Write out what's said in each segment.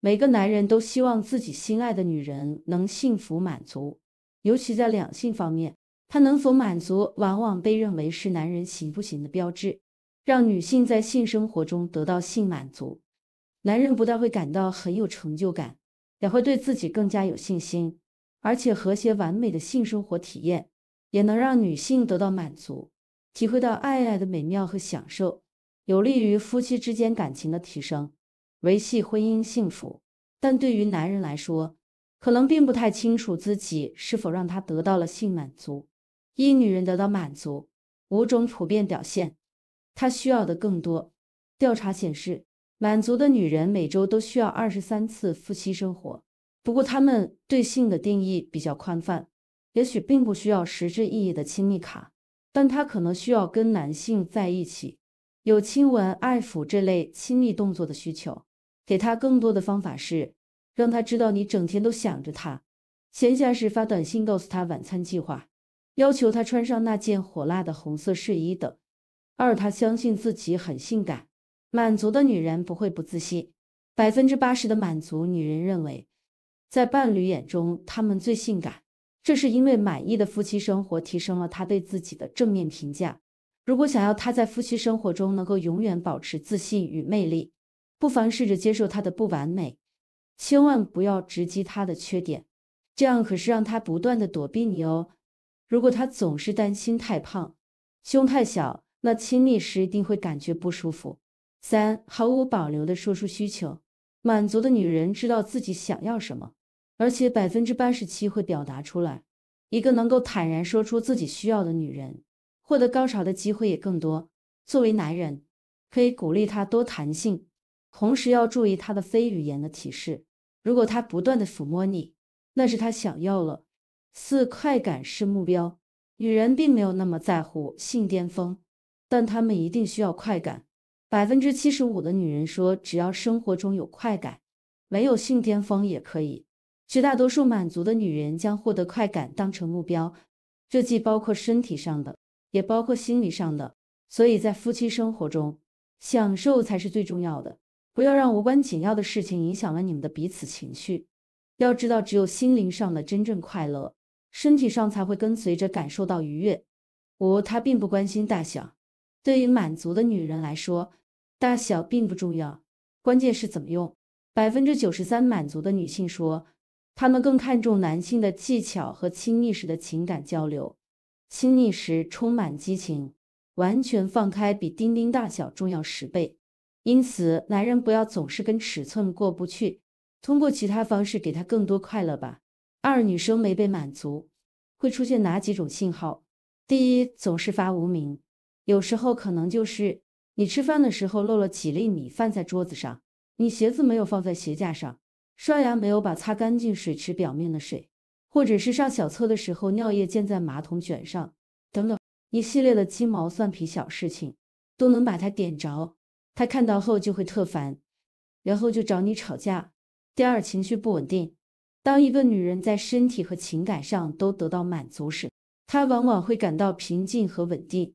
每个男人都希望自己心爱的女人能幸福满足，尤其在两性方面，他能否满足，往往被认为是男人行不行的标志。让女性在性生活中得到性满足，男人不但会感到很有成就感，也会对自己更加有信心。而且，和谐完美的性生活体验，也能让女性得到满足，体会到爱爱的美妙和享受，有利于夫妻之间感情的提升。维系婚姻幸福，但对于男人来说，可能并不太清楚自己是否让他得到了性满足。一女人得到满足，五种普遍表现，他需要的更多。调查显示，满足的女人每周都需要二十三次夫妻生活，不过他们对性的定义比较宽泛，也许并不需要实质意义的亲密卡，但他可能需要跟男性在一起，有亲吻、爱抚这类亲密动作的需求。给他更多的方法是，让他知道你整天都想着他，闲暇时发短信告诉他晚餐计划，要求他穿上那件火辣的红色睡衣等。二，他相信自己很性感，满足的女人不会不自信。百分之八十的满足女人认为，在伴侣眼中，他们最性感。这是因为满意的夫妻生活提升了她对自己的正面评价。如果想要他在夫妻生活中能够永远保持自信与魅力。不妨试着接受他的不完美，千万不要直击他的缺点，这样可是让他不断的躲避你哦。如果他总是担心太胖、胸太小，那亲密时一定会感觉不舒服。三，毫无保留的说出需求，满足的女人知道自己想要什么，而且百分之八十七会表达出来。一个能够坦然说出自己需要的女人，获得高潮的机会也更多。作为男人，可以鼓励她多谈性。同时要注意他的非语言的提示，如果他不断的抚摸你，那是他想要了。四快感是目标，女人并没有那么在乎性巅峰，但她们一定需要快感。百分之七十五的女人说，只要生活中有快感，没有性巅峰也可以。绝大多数满足的女人将获得快感当成目标，这既包括身体上的，也包括心理上的。所以在夫妻生活中，享受才是最重要的。不要让无关紧要的事情影响了你们的彼此情绪。要知道，只有心灵上的真正快乐，身体上才会跟随着感受到愉悦。五，他并不关心大小。对于满足的女人来说，大小并不重要，关键是怎么用。百分之九十三满足的女性说，她们更看重男性的技巧和亲密时的情感交流。亲密时充满激情，完全放开，比丁丁大小重要十倍。因此，男人不要总是跟尺寸过不去，通过其他方式给他更多快乐吧。二、女生没被满足会出现哪几种信号？第一，总是发无名，有时候可能就是你吃饭的时候漏了几粒米饭在桌子上，你鞋子没有放在鞋架上，刷牙没有把擦干净水池表面的水，或者是上小厕的时候尿液溅在马桶卷上，等等，一系列的鸡毛蒜皮小事情，都能把它点着。他看到后就会特烦，然后就找你吵架。第二，情绪不稳定。当一个女人在身体和情感上都得到满足时，她往往会感到平静和稳定。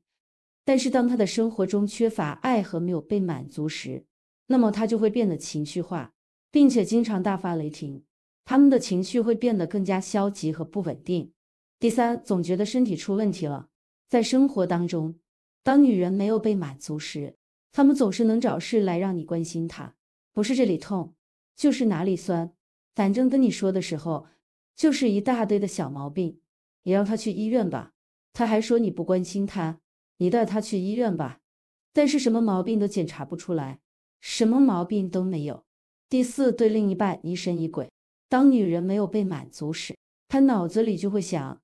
但是当她的生活中缺乏爱和没有被满足时，那么她就会变得情绪化，并且经常大发雷霆。她们的情绪会变得更加消极和不稳定。第三，总觉得身体出问题了。在生活当中，当女人没有被满足时，他们总是能找事来让你关心他，不是这里痛，就是哪里酸，反正跟你说的时候，就是一大堆的小毛病。你让他去医院吧，他还说你不关心他。你带他去医院吧，但是什么毛病都检查不出来，什么毛病都没有。第四，对另一半疑神疑鬼。当女人没有被满足时，她脑子里就会想：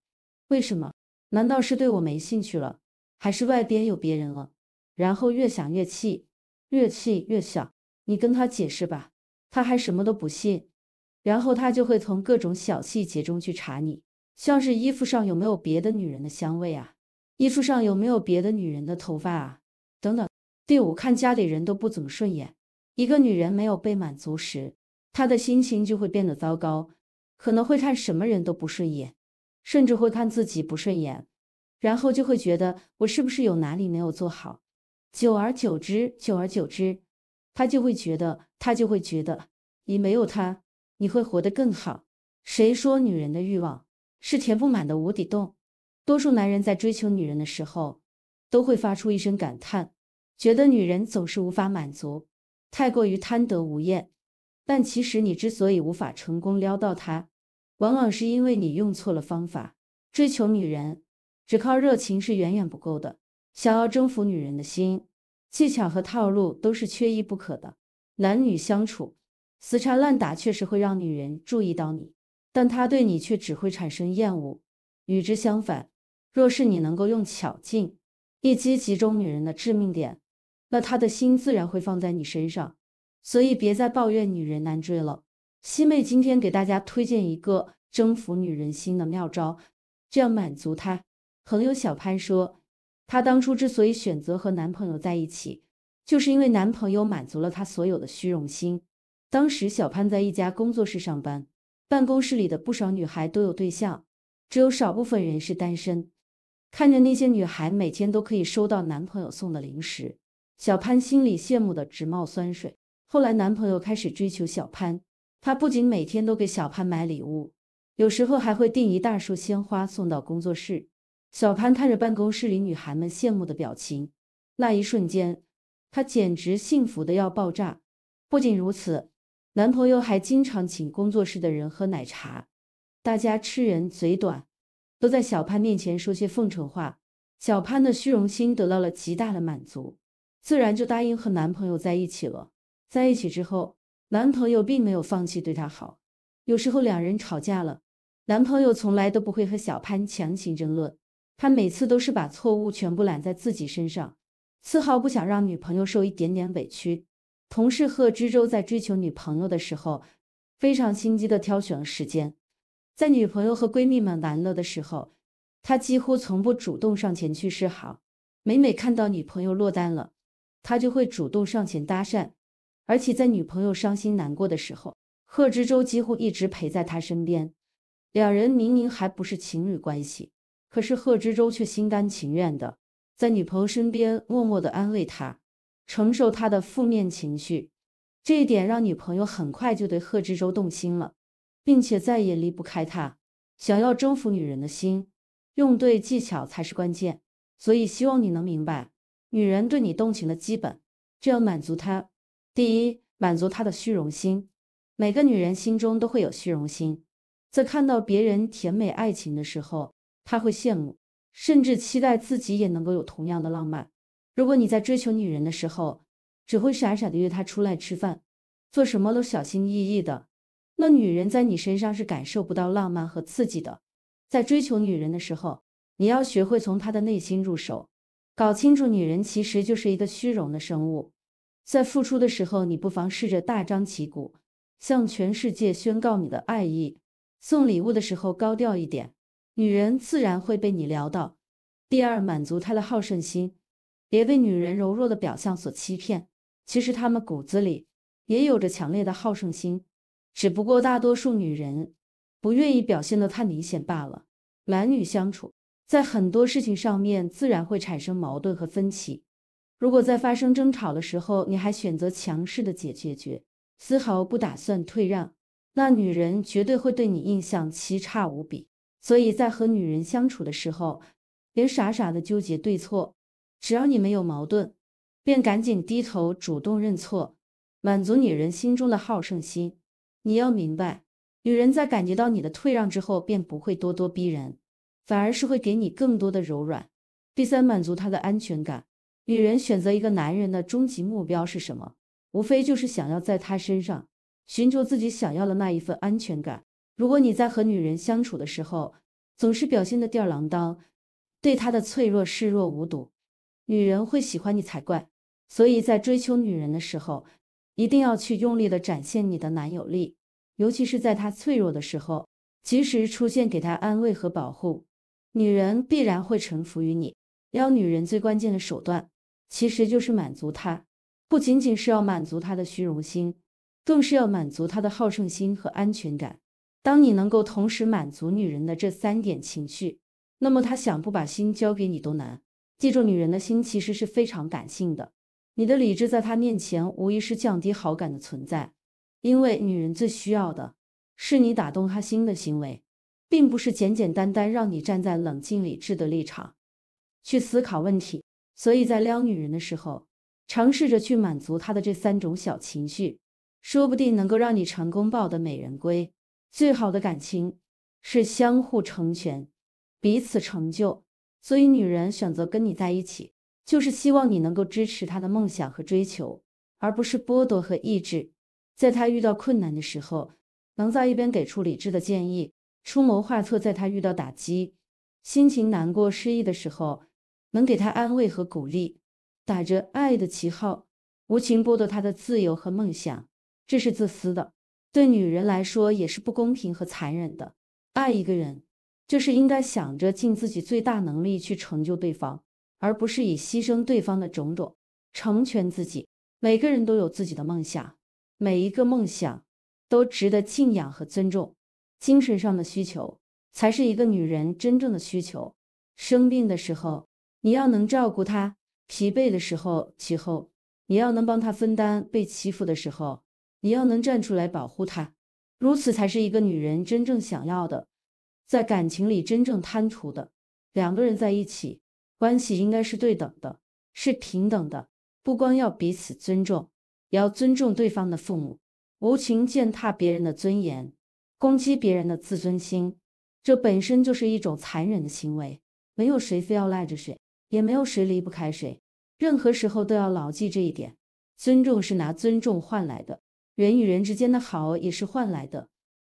为什么？难道是对我没兴趣了，还是外边有别人了？然后越想越气，越气越想，你跟他解释吧，他还什么都不信。然后他就会从各种小细节中去查你，像是衣服上有没有别的女人的香味啊，衣服上有没有别的女人的头发啊，等等。第五，看家里人都不怎么顺眼。一个女人没有被满足时，她的心情就会变得糟糕，可能会看什么人都不顺眼，甚至会看自己不顺眼，然后就会觉得我是不是有哪里没有做好。久而久之，久而久之，他就会觉得，他就会觉得，你没有他，你会活得更好。谁说女人的欲望是填不满的无底洞？多数男人在追求女人的时候，都会发出一声感叹，觉得女人总是无法满足，太过于贪得无厌。但其实，你之所以无法成功撩到她，往往是因为你用错了方法。追求女人，只靠热情是远远不够的。想要征服女人的心，技巧和套路都是缺一不可的。男女相处，死缠烂打确实会让女人注意到你，但她对你却只会产生厌恶。与之相反，若是你能够用巧劲，一击击中女人的致命点，那她的心自然会放在你身上。所以别再抱怨女人难追了。西妹今天给大家推荐一个征服女人心的妙招，这样满足她。朋友小潘说。她当初之所以选择和男朋友在一起，就是因为男朋友满足了她所有的虚荣心。当时小潘在一家工作室上班，办公室里的不少女孩都有对象，只有少部分人是单身。看着那些女孩每天都可以收到男朋友送的零食，小潘心里羡慕的直冒酸水。后来男朋友开始追求小潘，他不仅每天都给小潘买礼物，有时候还会订一大束鲜花送到工作室。小潘看着办公室里女孩们羡慕的表情，那一瞬间，她简直幸福的要爆炸。不仅如此，男朋友还经常请工作室的人喝奶茶，大家吃人嘴短，都在小潘面前说些奉承话，小潘的虚荣心得到了极大的满足，自然就答应和男朋友在一起了。在一起之后，男朋友并没有放弃对她好，有时候两人吵架了，男朋友从来都不会和小潘强行争论。他每次都是把错误全部揽在自己身上，丝毫不想让女朋友受一点点委屈。同事贺知州在追求女朋友的时候，非常心机的挑选了时间，在女朋友和闺蜜们玩乐的时候，他几乎从不主动上前去示好。每每看到女朋友落单了，他就会主动上前搭讪。而且在女朋友伤心难过的时候，贺知州几乎一直陪在她身边。两人明明还不是情侣关系。可是贺知州却心甘情愿的在女朋友身边默默的安慰她，承受她的负面情绪，这一点让女朋友很快就对贺知州动心了，并且再也离不开他。想要征服女人的心，用对技巧才是关键。所以希望你能明白，女人对你动情的基本就要满足她。第一，满足她的虚荣心。每个女人心中都会有虚荣心，在看到别人甜美爱情的时候。他会羡慕，甚至期待自己也能够有同样的浪漫。如果你在追求女人的时候，只会傻傻的约她出来吃饭，做什么都小心翼翼的，那女人在你身上是感受不到浪漫和刺激的。在追求女人的时候，你要学会从她的内心入手，搞清楚女人其实就是一个虚荣的生物。在付出的时候，你不妨试着大张旗鼓，向全世界宣告你的爱意。送礼物的时候高调一点。女人自然会被你撩到。第二，满足她的好胜心，别被女人柔弱的表象所欺骗，其实她们骨子里也有着强烈的好胜心，只不过大多数女人不愿意表现的太明显罢了。男女相处，在很多事情上面自然会产生矛盾和分歧。如果在发生争吵的时候，你还选择强势的解解决，丝毫不打算退让，那女人绝对会对你印象奇差无比。所以在和女人相处的时候，别傻傻的纠结对错，只要你们有矛盾，便赶紧低头主动认错，满足女人心中的好胜心。你要明白，女人在感觉到你的退让之后，便不会咄咄逼人，反而是会给你更多的柔软。第三，满足她的安全感。女人选择一个男人的终极目标是什么？无非就是想要在他身上寻求自己想要的那一份安全感。如果你在和女人相处的时候，总是表现得吊儿郎当，对她的脆弱视若无睹，女人会喜欢你才怪。所以在追求女人的时候，一定要去用力的展现你的男友力，尤其是在她脆弱的时候，及时出现给她安慰和保护，女人必然会臣服于你。撩女人最关键的手段，其实就是满足她，不仅仅是要满足她的虚荣心，更是要满足她的好胜心和安全感。当你能够同时满足女人的这三点情绪，那么她想不把心交给你都难。记住，女人的心其实是非常感性的，你的理智在她面前无疑是降低好感的存在。因为女人最需要的是你打动她心的行为，并不是简简单单让你站在冷静理智的立场去思考问题。所以在撩女人的时候，尝试着去满足她的这三种小情绪，说不定能够让你成功抱得美人归。最好的感情是相互成全，彼此成就。所以，女人选择跟你在一起，就是希望你能够支持她的梦想和追求，而不是剥夺和抑制。在她遇到困难的时候，能在一边给出理智的建议，出谋划策；在她遇到打击、心情难过、失意的时候，能给她安慰和鼓励。打着爱的旗号，无情剥夺她的自由和梦想，这是自私的。对女人来说也是不公平和残忍的。爱一个人，就是应该想着尽自己最大能力去成就对方，而不是以牺牲对方的种种成全自己。每个人都有自己的梦想，每一个梦想都值得敬仰和尊重。精神上的需求才是一个女人真正的需求。生病的时候，你要能照顾她；疲惫的时候，其后你要能帮她分担；被欺负的时候。你要能站出来保护他，如此才是一个女人真正想要的，在感情里真正贪图的。两个人在一起，关系应该是对等的，是平等的。不光要彼此尊重，也要尊重对方的父母。无情践踏别人的尊严，攻击别人的自尊心，这本身就是一种残忍的行为。没有谁非要赖着谁，也没有谁离不开谁。任何时候都要牢记这一点：尊重是拿尊重换来的。人与人之间的好也是换来的，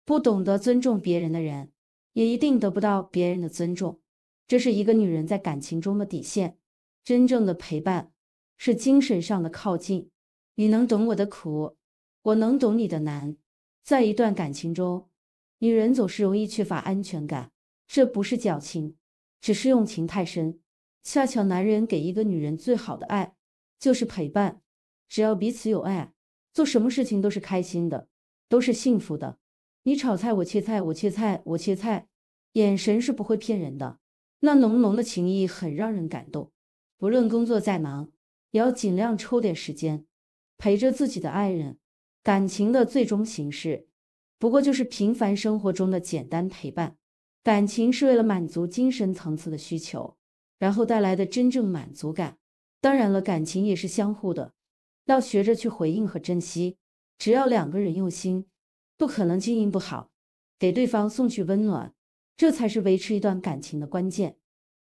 不懂得尊重别人的人，也一定得不到别人的尊重。这是一个女人在感情中的底线。真正的陪伴，是精神上的靠近。你能懂我的苦，我能懂你的难。在一段感情中，女人总是容易缺乏安全感，这不是矫情，只是用情太深。恰巧，男人给一个女人最好的爱，就是陪伴。只要彼此有爱。做什么事情都是开心的，都是幸福的。你炒菜，我切菜，我切菜，我切菜，眼神是不会骗人的。那浓浓的情谊很让人感动。不论工作再忙，也要尽量抽点时间陪着自己的爱人。感情的最终形式，不过就是平凡生活中的简单陪伴。感情是为了满足精神层次的需求，然后带来的真正满足感。当然了，感情也是相互的。要学着去回应和珍惜，只要两个人用心，不可能经营不好。给对方送去温暖，这才是维持一段感情的关键。